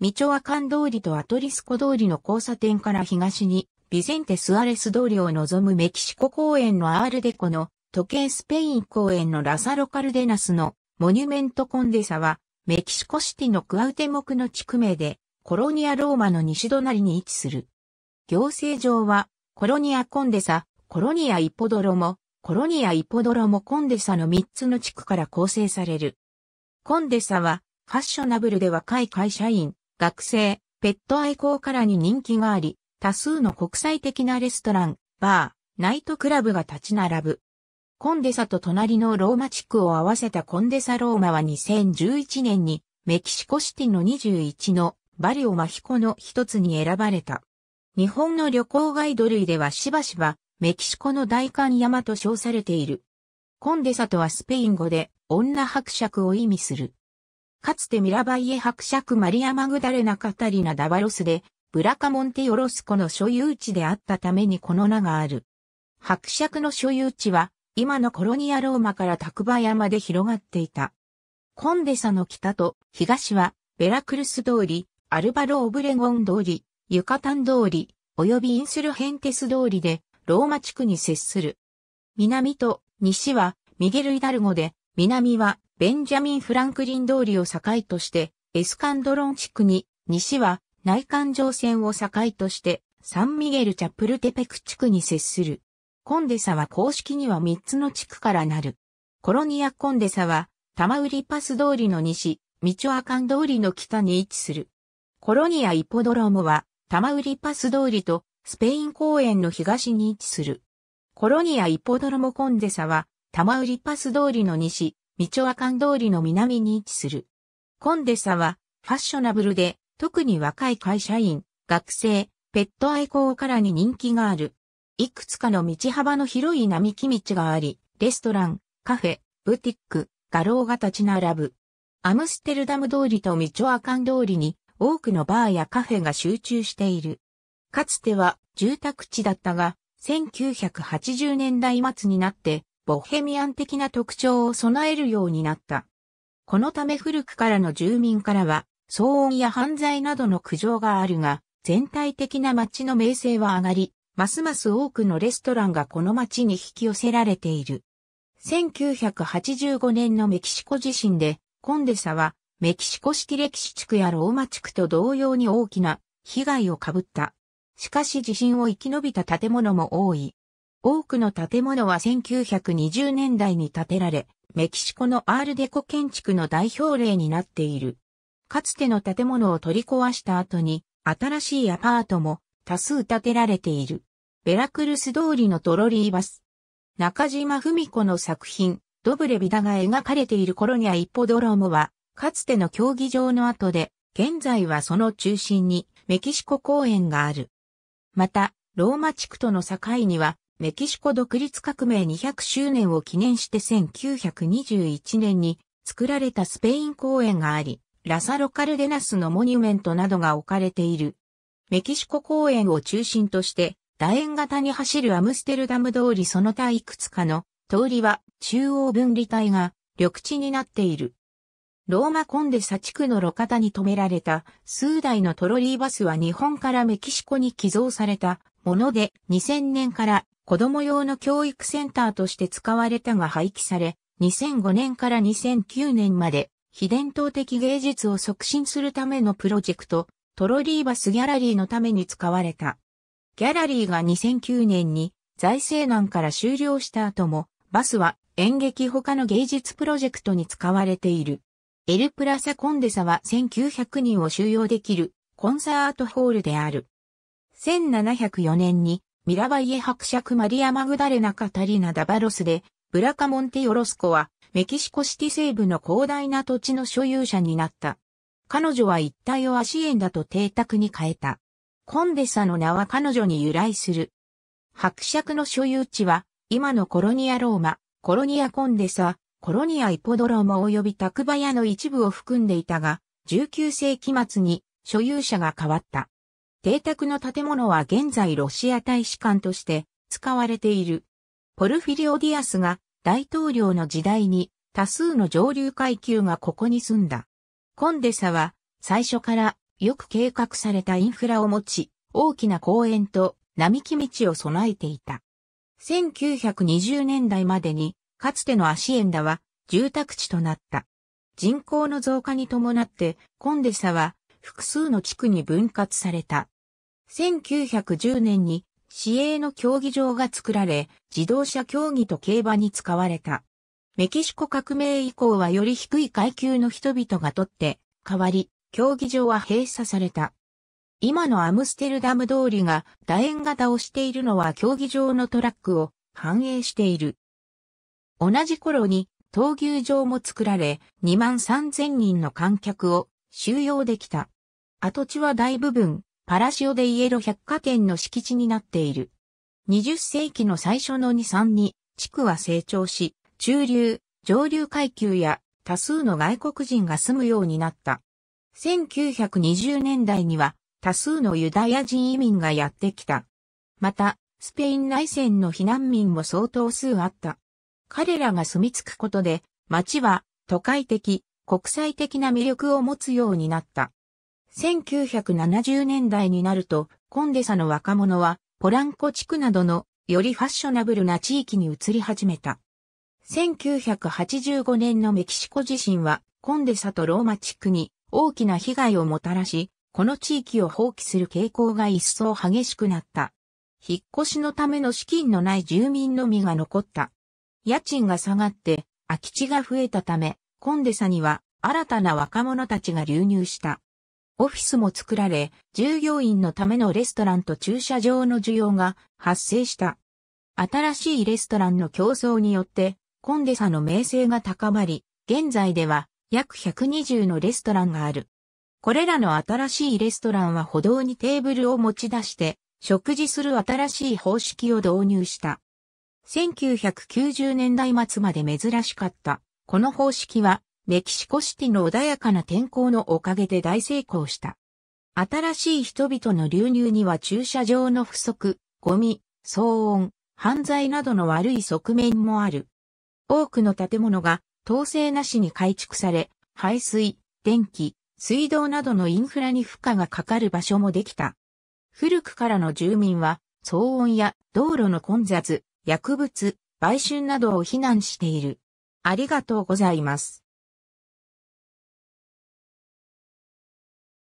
ミチョアカン通りとアトリスコ通りの交差点から東に、ビセンテ・スアレス通りを望むメキシコ公園のアールデコの、時計スペイン公園のラサロカルデナスのモニュメントコンデサは、メキシコシティのクアウテモクの地区名で、コロニアローマの西隣に位置する。行政上は、コロニアコンデサ、コロニアイポドロモ、コロニアイポドロモコンデサの3つの地区から構成される。コンデサは、ファッショナブルで若い会社員、学生、ペット愛好家らに人気があり、多数の国際的なレストラン、バー、ナイトクラブが立ち並ぶ。コンデサと隣のローマ地区を合わせたコンデサローマは2011年にメキシコシティの21のバリオマヒコの一つに選ばれた。日本の旅行ガイド類ではしばしばメキシコの大観山と称されている。コンデサとはスペイン語で女伯爵を意味する。かつてミラバイエ伯爵マリア・マグダレナ・カタリナ・ダバロスで、ブラカモンテ・ヨロスコの所有地であったためにこの名がある。伯爵の所有地は、今のコロニアローマからタクバ山で広がっていた。コンデサの北と東は、ベラクルス通り、アルバロ・オブレゴン通り、ユカタン通り、及びインスルヘンテス通りで、ローマ地区に接する。南と西は、ミゲル・イダルゴで、南はベンジャミン・フランクリン通りを境として、エスカンドロン地区に、西は内環状線を境として、サンミゲル・チャプルテペク地区に接する。コンデサは公式には3つの地区からなる。コロニア・コンデサは、タマウリパス通りの西、ミチョアカン通りの北に位置する。コロニア・イポドロームは、タマウリパス通りと、スペイン公園の東に位置する。コロニア・イポドロモ・コンデサは、タマウリパス通りの西、ミチョアカン通りの南に位置する。コンデサは、ファッショナブルで、特に若い会社員、学生、ペット愛好からに人気がある。いくつかの道幅の広い並木道があり、レストラン、カフェ、ブティック、画廊が立ち並ぶ。アムステルダム通りとミチョアカン通りに多くのバーやカフェが集中している。かつては住宅地だったが、1980年代末になってボヘミアン的な特徴を備えるようになった。このため古くからの住民からは、騒音や犯罪などの苦情があるが、全体的な街の名声は上がり、ますます多くのレストランがこの街に引き寄せられている。1985年のメキシコ地震で、コンデサは、メキシコ式歴史地区やローマ地区と同様に大きな被害を被った。しかし地震を生き延びた建物も多い。多くの建物は1920年代に建てられ、メキシコのアールデコ建築の代表例になっている。かつての建物を取り壊した後に、新しいアパートも多数建てられている。ベラクルス通りのトロリーバス。中島文子の作品、ドブレビダが描かれているコロニア一歩ドロームは、かつての競技場の後で、現在はその中心にメキシコ公園がある。また、ローマ地区との境には、メキシコ独立革命200周年を記念して1921年に作られたスペイン公園があり、ラサロカルデナスのモニュメントなどが置かれている。メキシコ公園を中心として、楕円型に走るアムステルダム通りその他いくつかの通りは中央分離帯が緑地になっている。ローマコンデサ地区の路肩に止められた数台のトロリーバスは日本からメキシコに寄贈されたもので2000年から子供用の教育センターとして使われたが廃棄され、2005年から2009年まで、非伝統的芸術を促進するためのプロジェクト、トロリーバスギャラリーのために使われた。ギャラリーが2009年に財政難から終了した後も、バスは演劇他の芸術プロジェクトに使われている。エルプラサコンデサは1900人を収容できるコンサートホールである。1704年にミラバイエ伯爵マリア・マグダレナ・カタリナ・ダバロスで、ブラカモンテ・ヨロスコは、メキシコシティ西部の広大な土地の所有者になった。彼女は一帯をアシエンダと邸宅に変えた。コンデサの名は彼女に由来する。伯爵の所有地は、今のコロニアローマ、コロニアコンデサ、コロニアイポドローマ及び宅場屋の一部を含んでいたが、19世紀末に所有者が変わった。邸宅の建物は現在ロシア大使館として使われている。ポルフィリオ・ディアスが大統領の時代に多数の上流階級がここに住んだ。コンデサは最初からよく計画されたインフラを持ち、大きな公園と並木道を備えていた。1920年代までにかつてのアシエンダは住宅地となった。人口の増加に伴ってコンデサは複数の地区に分割された。1910年に市営の競技場が作られ、自動車競技と競馬に使われた。メキシコ革命以降はより低い階級の人々がとって代わり、競技場は閉鎖された。今のアムステルダム通りが楕円型をしているのは競技場のトラックを反映している。同じ頃に闘牛場も作られ、2万3000人の観客を収容できた。跡地は大部分、パラシオデイエロ百貨店の敷地になっている。20世紀の最初の2、3に、地区は成長し、中流、上流階級や多数の外国人が住むようになった。1920年代には多数のユダヤ人移民がやってきた。また、スペイン内戦の避難民も相当数あった。彼らが住み着くことで、街は都会的、国際的な魅力を持つようになった。1970年代になると、コンデサの若者は、ポランコ地区などの、よりファッショナブルな地域に移り始めた。1985年のメキシコ地震は、コンデサとローマ地区に大きな被害をもたらし、この地域を放棄する傾向が一層激しくなった。引っ越しのための資金のない住民のみが残った。家賃が下がって、空き地が増えたため、コンデサには新たな若者たちが流入した。オフィスも作られ、従業員のためのレストランと駐車場の需要が発生した。新しいレストランの競争によって、コンデサの名声が高まり、現在では約120のレストランがある。これらの新しいレストランは歩道にテーブルを持ち出して、食事する新しい方式を導入した。1990年代末まで珍しかった。この方式は、メキシコシティの穏やかな天候のおかげで大成功した。新しい人々の流入には駐車場の不足、ゴミ、騒音、犯罪などの悪い側面もある。多くの建物が統制なしに改築され、排水、電気、水道などのインフラに負荷がかかる場所もできた。古くからの住民は騒音や道路の混雑、薬物、売春などを非難している。ありがとうございます。